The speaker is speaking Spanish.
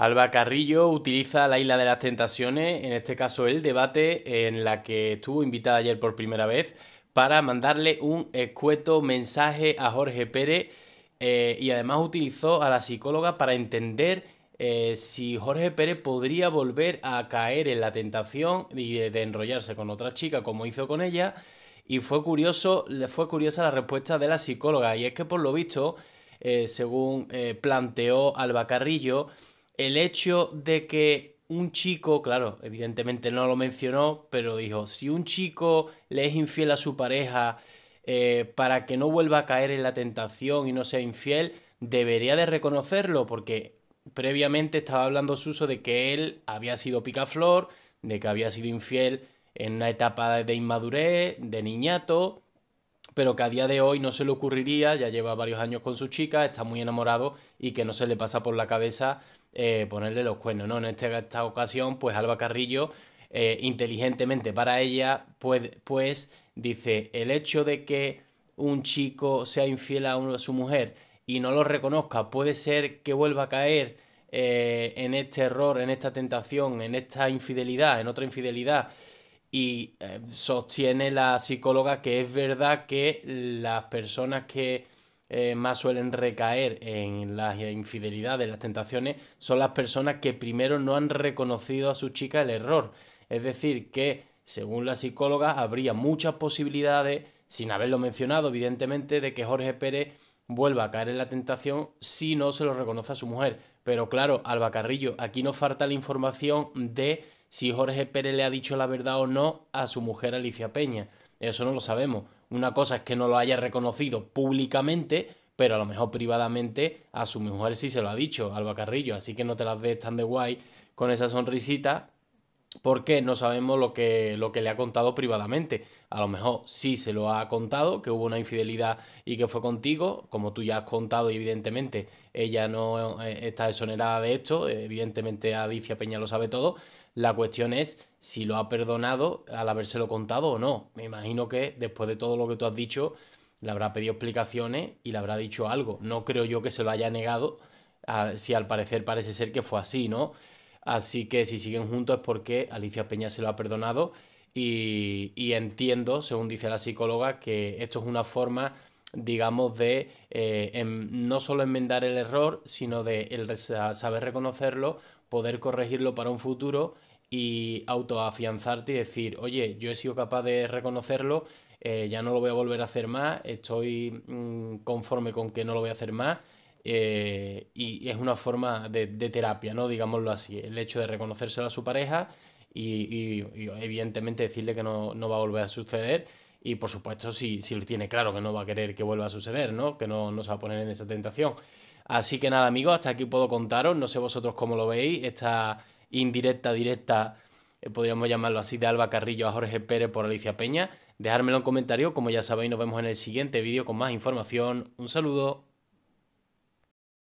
Alba Carrillo utiliza la Isla de las Tentaciones, en este caso el debate en la que estuvo invitada ayer por primera vez, para mandarle un escueto mensaje a Jorge Pérez eh, y además utilizó a la psicóloga para entender eh, si Jorge Pérez podría volver a caer en la tentación y de, enrollarse con otra chica como hizo con ella. Y fue curioso, fue curiosa la respuesta de la psicóloga. Y es que por lo visto, eh, según planteó Alba Carrillo, el hecho de que un chico, claro, evidentemente no lo mencionó, pero dijo, si un chico le es infiel a su pareja eh, para que no vuelva a caer en la tentación y no sea infiel, debería de reconocerlo, porque previamente estaba hablando Suso de que él había sido picaflor, de que había sido infiel en una etapa de inmadurez, de niñato, pero que a día de hoy no se le ocurriría, ya lleva varios años con su chica, está muy enamorado y que no se le pasa por la cabeza eh, ponerle los cuernos, ¿no? En este, esta ocasión, pues Alba Carrillo, eh, inteligentemente para ella, pues, dice, el hecho de que un chico sea infiel a, su mujer y no lo reconozca, puede ser que vuelva a caer eh, en este error, en esta tentación, en esta infidelidad, en otra infidelidad. Y eh, sostiene la psicóloga que es verdad que las personas que eh, más suelen recaer en las infidelidades, las tentaciones, son las personas que primero no han reconocido a su chica el error. Es decir, que según la psicóloga habría muchas posibilidades, sin haberlo mencionado evidentemente, de que Jorge Pérez vuelva a caer en la tentación si no se lo reconoce a su mujer. Pero claro, Alba Carrillo, aquí nos falta la información de si Jorge Pérez le ha dicho la verdad o no a su mujer Alicia Peña. Eso no lo sabemos. Una cosa es que no lo haya reconocido públicamente, pero a lo mejor privadamente a su mujer sí se lo ha dicho, Alba Carrillo. Así que no te las ves tan de guay con esa sonrisita porque no sabemos lo que, lo que le ha contado privadamente. A lo mejor sí se lo ha contado, que hubo una infidelidad y que fue contigo, como tú ya has contado evidentemente ella no eh, está exonerada de esto, evidentemente Alicia Peña lo sabe todo. La cuestión es si lo ha perdonado al habérselo contado o no. Me imagino que después de todo lo que tú has dicho, le habrá pedido explicaciones y le habrá dicho algo. No creo yo que se lo haya negado, si al parecer parece ser que fue así, ¿no? Así que si siguen juntos es porque Alicia Peña se lo ha perdonado y, y entiendo, según dice la psicóloga, que esto es una forma digamos, de eh, no solo enmendar el error, sino de saber reconocerlo, poder corregirlo para un futuro y autoafianzarte y decir, oye, yo he sido capaz de reconocerlo, eh, ya no lo voy a volver a hacer más, estoy mm, conforme con que no lo voy a hacer más eh, y es una forma de, terapia, ¿no? Digámoslo así. El hecho de reconocérselo a su pareja y, evidentemente decirle que no, no, va a volver a suceder. Y por supuesto, si, si tiene claro que no va a querer que vuelva a suceder, ¿no? Que no, no se va a poner en esa tentación. Así que nada, amigos, hasta aquí puedo contaros. No sé vosotros cómo lo veis. Esta indirecta, directa, eh, podríamos llamarlo así, de Alba Carrillo a Jorge Pérez por Alicia Peña. Dejármelo en comentario. Como ya sabéis, nos vemos en el siguiente vídeo con más información. Un saludo.